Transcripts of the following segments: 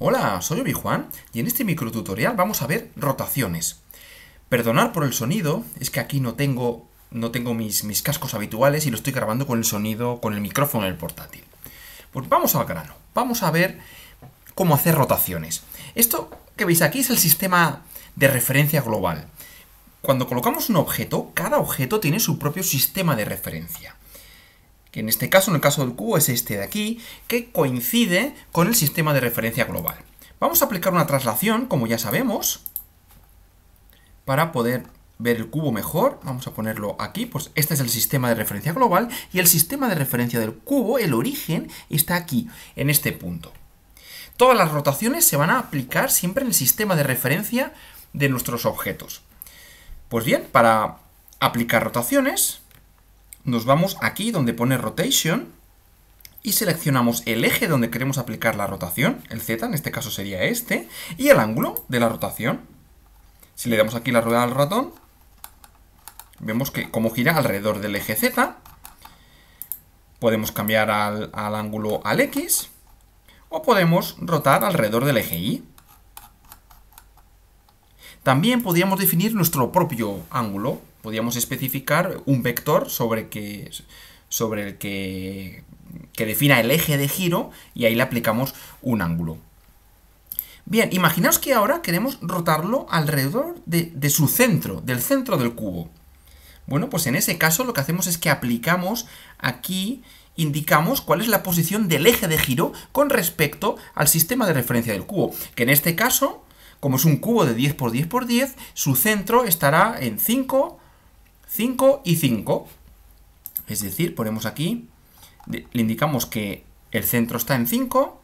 Hola, soy Obi-Juan y en este tutorial vamos a ver rotaciones. Perdonar por el sonido, es que aquí no tengo, no tengo mis, cascos habituales y lo estoy grabando con el sonido, con el micrófono del portátil. Pues vamos al grano, vamos a ver cómo hacer rotaciones. Esto que veis aquí es el sistema de referencia global. Cuando colocamos un objeto, cada objeto tiene su propio sistema de referencia que en este caso, en el caso del cubo, es este de aquí, que coincide con el sistema de referencia global. Vamos a aplicar una traslación, como ya sabemos, para poder ver el cubo mejor. Vamos a ponerlo aquí, pues este es el sistema de referencia global y el sistema de referencia del cubo, el origen, está aquí, en este punto. Todas las rotaciones se van a aplicar siempre en el sistema de referencia de nuestros objetos. Pues bien, para aplicar rotaciones, nos vamos aquí donde pone Rotation y seleccionamos el eje donde queremos aplicar la rotación, el Z, en este caso sería este, y el ángulo de la rotación. Si le damos aquí la rueda al ratón, vemos que como gira alrededor del eje Z, podemos cambiar al, al ángulo al X, o podemos rotar alrededor del eje Y. También podríamos definir nuestro propio ángulo, podíamos especificar un vector sobre, que, sobre el que, defina el eje de giro y ahí le aplicamos un ángulo. Bien, imaginaos que ahora queremos rotarlo alrededor de, de, su centro, del centro del cubo. Bueno, pues en ese caso lo que hacemos es que aplicamos aquí, indicamos cuál es la posición del eje de giro con respecto al sistema de referencia del cubo, que en este caso, como es un cubo de 10 por 10 por 10, su centro estará en 5, 5 y 5. Es decir, ponemos aquí, le indicamos que el centro está en 5,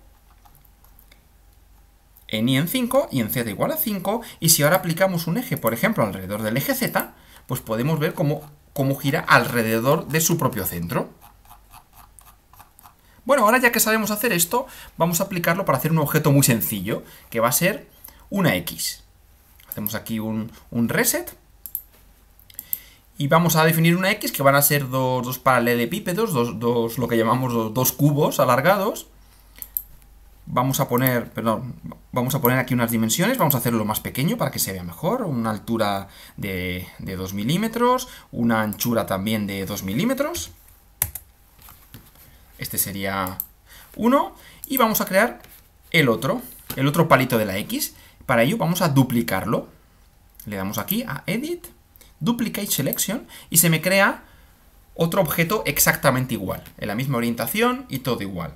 en Y en 5 y en Z igual a 5, y si ahora aplicamos un eje, por ejemplo, alrededor del eje Z, pues podemos ver cómo, cómo gira alrededor de su propio centro. Bueno, ahora ya que sabemos hacer esto, vamos a aplicarlo para hacer un objeto muy sencillo, que va a ser una X. Hacemos aquí un, un reset y vamos a definir una X que van a ser dos, paralelepípedos, dos, lo que llamamos dos, dos, cubos alargados. Vamos a poner, perdón, vamos a poner aquí unas dimensiones, vamos a hacerlo más pequeño para que se vea mejor, una altura de, de 2 milímetros, una anchura también de 2 milímetros. Este sería uno, y vamos a crear el otro, el otro palito de la X. Para ello vamos a duplicarlo. Le damos aquí a Edit, Duplicate Selection y se me crea otro objeto exactamente igual, en la misma orientación y todo igual.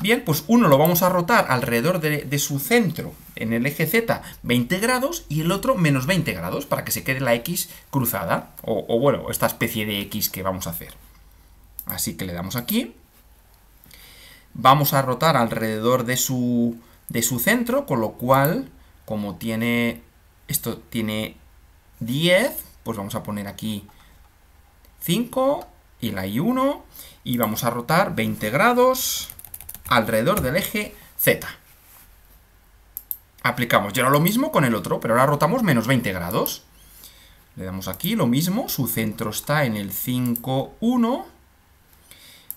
Bien, pues uno lo vamos a rotar alrededor de, su centro en el eje Z 20 grados y el otro menos 20 grados para que se quede la X cruzada o, bueno, esta especie de X que vamos a hacer. Así que le damos aquí. Vamos a rotar alrededor de su, de su centro, con lo cual, como tiene, esto tiene 10, pues vamos a poner aquí 5 y la I1 y vamos a rotar 20 grados alrededor del eje Z. Aplicamos. ya lo mismo con el otro, pero ahora rotamos menos 20 grados. Le damos aquí lo mismo, su centro está en el 5, 1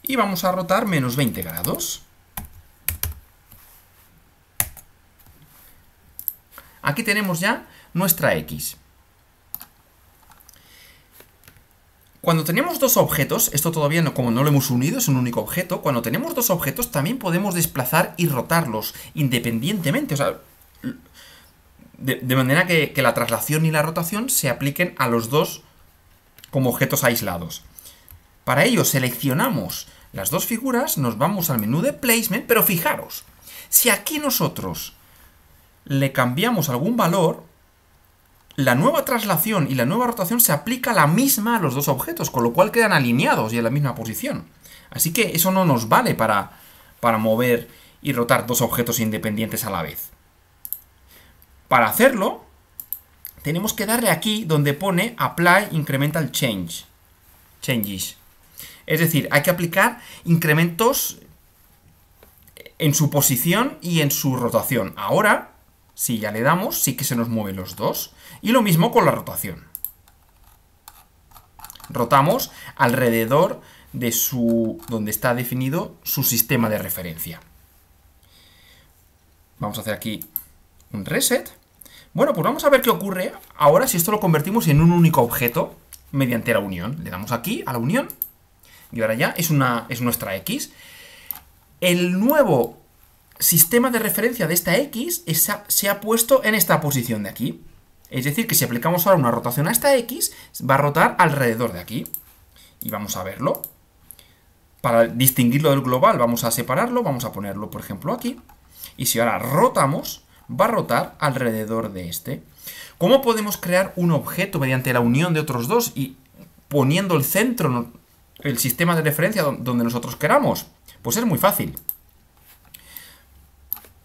y vamos a rotar menos 20 grados. Aquí tenemos ya nuestra X. Cuando tenemos dos objetos, esto todavía no, como no lo hemos unido, es un único objeto, cuando tenemos dos objetos también podemos desplazar y rotarlos independientemente, o sea, de, manera que, la traslación y la rotación se apliquen a los dos como objetos aislados. Para ello seleccionamos las dos figuras, nos vamos al menú de placement, pero fijaros, si aquí nosotros le cambiamos algún valor, la nueva traslación y la nueva rotación se aplica la misma a los dos objetos, con lo cual quedan alineados y en la misma posición. Así que eso no nos vale para, para mover y rotar dos objetos independientes a la vez. Para hacerlo, tenemos que darle aquí donde pone Apply Incremental Change. Changes. Es decir, hay que aplicar incrementos en su posición y en su rotación. Ahora si ya le damos, sí que se nos mueven los dos. Y lo mismo con la rotación. Rotamos alrededor de su donde está definido su sistema de referencia. Vamos a hacer aquí un reset. Bueno, pues vamos a ver qué ocurre ahora si esto lo convertimos en un único objeto mediante la unión. Le damos aquí a la unión y ahora ya es, una, es nuestra X. El nuevo sistema de referencia de esta X se ha puesto en esta posición de aquí. Es decir, que si aplicamos ahora una rotación a esta X, va a rotar alrededor de aquí. Y vamos a verlo. Para distinguirlo del global, vamos a separarlo, vamos a ponerlo, por ejemplo, aquí. Y si ahora rotamos, va a rotar alrededor de este. ¿Cómo podemos crear un objeto mediante la unión de otros dos y poniendo el centro, el sistema de referencia donde nosotros queramos? Pues es muy fácil.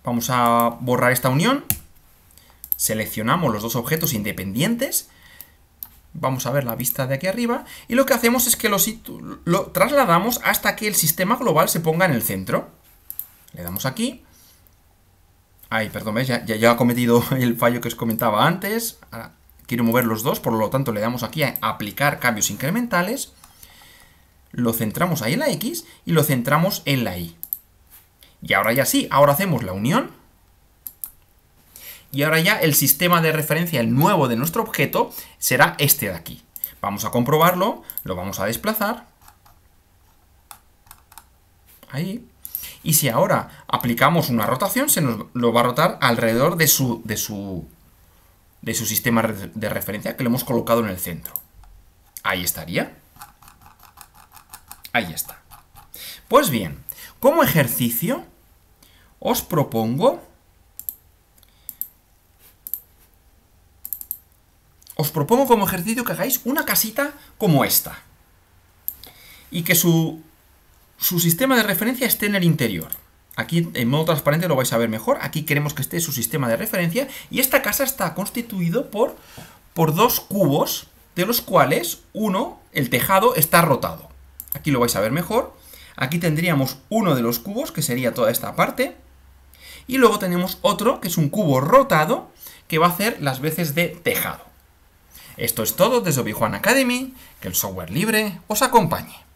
Vamos a borrar esta unión. Seleccionamos los dos objetos independientes. Vamos a ver la vista de aquí arriba. Y lo que hacemos es que lo, trasladamos hasta que el sistema global se ponga en el centro. Le damos aquí. Ay, perdón, Ya, ya, ha cometido el fallo que os comentaba antes. quiero mover los dos, por lo tanto le damos aquí a aplicar cambios incrementales. Lo centramos ahí en la X y lo centramos en la Y. Y ahora ya sí, ahora hacemos la unión. Y ahora ya el sistema de referencia, el nuevo de nuestro objeto, será este de aquí. Vamos a comprobarlo, lo vamos a desplazar. Ahí. Y si ahora aplicamos una rotación, se nos lo va a rotar alrededor de su, de su, de su sistema de referencia que lo hemos colocado en el centro. Ahí estaría. Ahí está. Pues bien, como ejercicio, os propongo... Os propongo como ejercicio que hagáis una casita como esta. Y que su, sistema de referencia esté en el interior. Aquí en modo transparente lo vais a ver mejor. Aquí queremos que esté su sistema de referencia. Y esta casa está constituido por, por dos cubos, de los cuales uno, el tejado, está rotado. Aquí lo vais a ver mejor. Aquí tendríamos uno de los cubos, que sería toda esta parte. Y luego tenemos otro, que es un cubo rotado, que va a hacer las veces de tejado. Esto es todo desde obi Academy, que el software libre os acompañe.